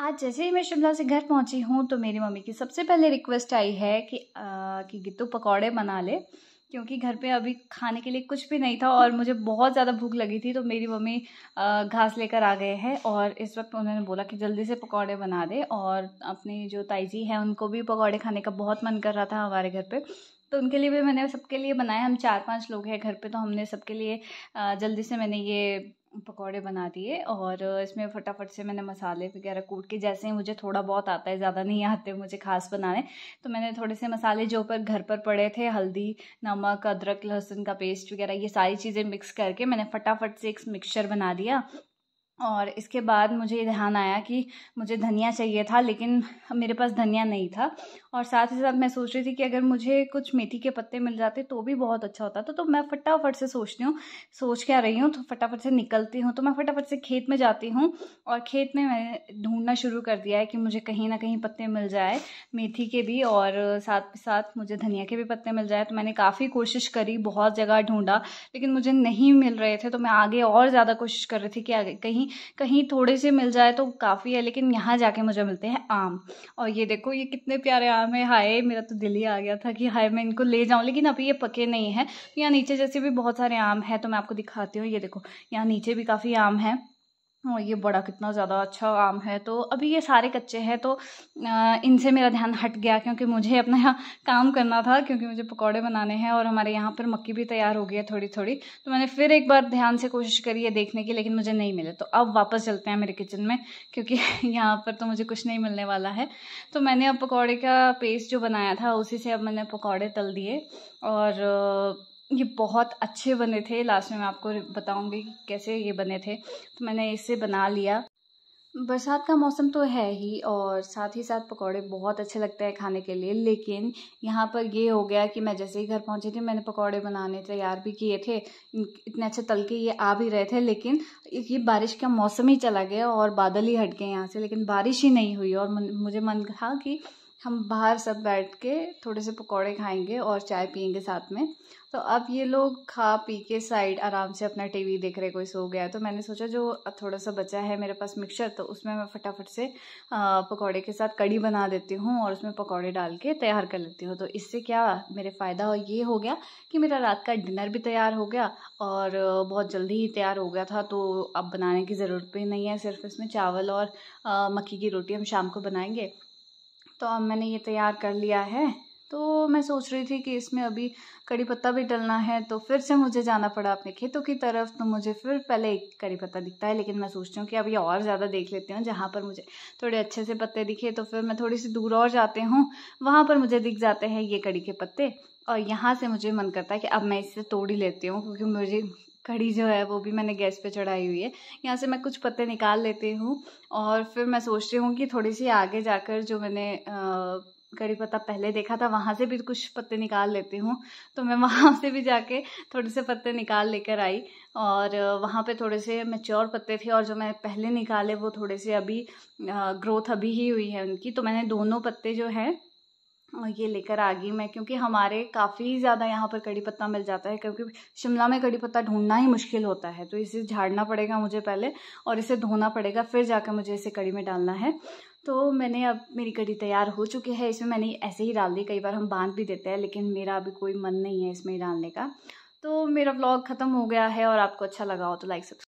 आज जैसे ही मैं शिमला से घर पहुंची हूँ तो मेरी मम्मी की सबसे पहले रिक्वेस्ट आई है कि आ, कि गिट्टू पकौड़े बना ले क्योंकि घर पे अभी खाने के लिए कुछ भी नहीं था और मुझे बहुत ज़्यादा भूख लगी थी तो मेरी मम्मी घास लेकर आ गए हैं और इस वक्त उन्होंने बोला कि जल्दी से पकौड़े बना दे और अपनी जो ताई जी हैं उनको भी पकौड़े खाने का बहुत मन कर रहा था हमारे घर पे तो उनके लिए भी मैंने सबके लिए बनाए हम चार पांच लोग हैं घर पे तो हमने सबके लिए जल्दी से मैंने ये पकौड़े बना दिए और इसमें फटाफट से मैंने मसाले वगैरह कूट के जैसे ही मुझे थोड़ा बहुत आता है ज़्यादा नहीं आते मुझे खास बनाने तो मैंने थोड़े से मसाले जो पर घर पर पड़े थे हल्दी नमक अदरक लहसुन का पेस्ट वगैरह ये सारी चीज़ें मिक्स करके मैंने फटाफट से एक मिक्सचर बना दिया और इसके बाद मुझे ध्यान आया कि मुझे धनिया चाहिए था लेकिन मेरे पास धनिया नहीं था और साथ ही साथ मैं सोच रही थी कि अगर मुझे कुछ मेथी के पत्ते मिल जाते तो भी बहुत अच्छा होता था तो, तो मैं फटाफट से सोचती हूँ सोच क्या रही हूँ तो फटाफट से निकलती हूँ तो मैं फटाफट से खेत में जाती हूँ और खेत में मैंने ढूंढना शुरू कर दिया है कि मुझे कहीं ना कहीं पत्ते मिल जाए मेथी के भी और साथ साथ मुझे धनिया के भी पत्ते मिल जाए तो मैंने काफ़ी कोशिश करी बहुत जगह ढूंढा लेकिन मुझे नहीं मिल रहे थे तो मैं आगे और ज़्यादा कोशिश कर रही थी कि आगे कहीं कहीं थोड़े से मिल जाए तो काफ़ी है लेकिन यहाँ जाके मुझे मिलते हैं आम और ये देखो ये कितने प्यारे आम है हाय मेरा तो दिल ही आ गया था कि हाय मैं इनको ले जाऊँ लेकिन अभी ये पके नहीं है यहाँ नीचे जैसे भी बहुत सारे आम है तो मैं आपको दिखाती हूँ ये देखो यहाँ नीचे भी काफ़ी आम है ये बड़ा कितना ज़्यादा अच्छा आम है तो अभी ये सारे कच्चे हैं तो इनसे मेरा ध्यान हट गया क्योंकि मुझे अपना यहाँ काम करना था क्योंकि मुझे पकौड़े बनाने हैं और हमारे यहाँ पर मक्की भी तैयार हो गई है थोड़ी थोड़ी तो मैंने फिर एक बार ध्यान से कोशिश करी है देखने की लेकिन मुझे नहीं मिले तो अब वापस चलते हैं मेरे किचन में क्योंकि यहाँ पर तो मुझे कुछ नहीं मिलने वाला है तो मैंने अब पकौड़े का पेस्ट जो बनाया था उसी से अब मैंने पकौड़े तल दिए और ये बहुत अच्छे बने थे लास्ट में मैं आपको बताऊंगी कैसे ये बने थे तो मैंने इसे बना लिया बरसात का मौसम तो है ही और साथ ही साथ पकोड़े बहुत अच्छे लगते हैं खाने के लिए लेकिन यहाँ पर ये हो गया कि मैं जैसे ही घर पहुँची थी मैंने पकोड़े बनाने तैयार भी किए थे इतने अच्छे तल के ये आ भी रहे थे लेकिन ये बारिश का मौसम ही चला गया और बादल ही हट गए यहाँ से लेकिन बारिश ही नहीं हुई और मुझे मन था कि हम बाहर सब बैठ के थोड़े से पकौड़े खाएंगे और चाय पियेंगे साथ में तो अब ये लोग खा पी के साइड आराम से अपना टीवी देख रहे कोई सो गया तो मैंने सोचा जो थोड़ा सा बचा है मेरे पास मिक्सर तो उसमें मैं फटाफट से पकौड़े के साथ कड़ी बना देती हूँ और उसमें पकौड़े डाल के तैयार कर लेती हूँ तो इससे क्या मेरे फ़ायदा ये हो गया कि मेरा रात का डिनर भी तैयार हो गया और बहुत जल्दी ही तैयार हो गया था तो अब बनाने की ज़रूरत भी नहीं है सिर्फ इसमें चावल और मक्की की रोटी हम शाम को बनाएंगे तो अब मैंने ये तैयार कर लिया है तो मैं सोच रही थी कि इसमें अभी कड़ी पत्ता भी डलना है तो फिर से मुझे जाना पड़ा अपने खेतों की तरफ तो मुझे फिर पहले एक कड़ी पत्ता दिखता है लेकिन मैं सोचती हूँ कि अब ये और ज़्यादा देख लेती हूँ जहाँ पर मुझे थोड़े अच्छे से पत्ते दिखे तो फिर मैं थोड़ी सी दूर और जाते हूँ वहाँ पर मुझे दिख जाते हैं ये कड़ी के पत्ते और यहाँ से मुझे मन करता है कि अब मैं इसे तोड़ ही लेती हूँ क्योंकि मुझे कड़ी जो है वो भी मैंने गैस पे चढ़ाई हुई है यहाँ से मैं कुछ पत्ते निकाल लेती हूँ और फिर मैं सोच रही हूँ कि थोड़ी सी आगे जाकर जो मैंने कड़ी पत्ता पहले देखा था वहाँ से भी कुछ पत्ते निकाल लेती हूँ तो मैं वहाँ से भी जाके थोड़े से पत्ते निकाल लेकर आई और वहाँ पे थोड़े से मेच्योर पत्ते थे और जो मैंने पहले निकाले वो थोड़े से अभी ग्रोथ अभी ही हुई है उनकी तो मैंने दोनों पत्ते जो हैं ये लेकर आ गई मैं क्योंकि हमारे काफ़ी ज़्यादा यहाँ पर कड़ी पत्ता मिल जाता है क्योंकि शिमला में कड़ी पत्ता ढूंढना ही मुश्किल होता है तो इसे झाड़ना पड़ेगा मुझे पहले और इसे धोना पड़ेगा फिर जाकर मुझे इसे कड़ी में डालना है तो मैंने अब मेरी कड़ी तैयार हो चुकी है इसमें मैंने ऐसे ही डाल दी कई बार हम बांध भी देते हैं लेकिन मेरा अभी कोई मन नहीं है इसमें डालने का तो मेरा ब्लॉग ख़त्म हो गया है और आपको अच्छा लगा हो तो लाइक सब्सक्राइब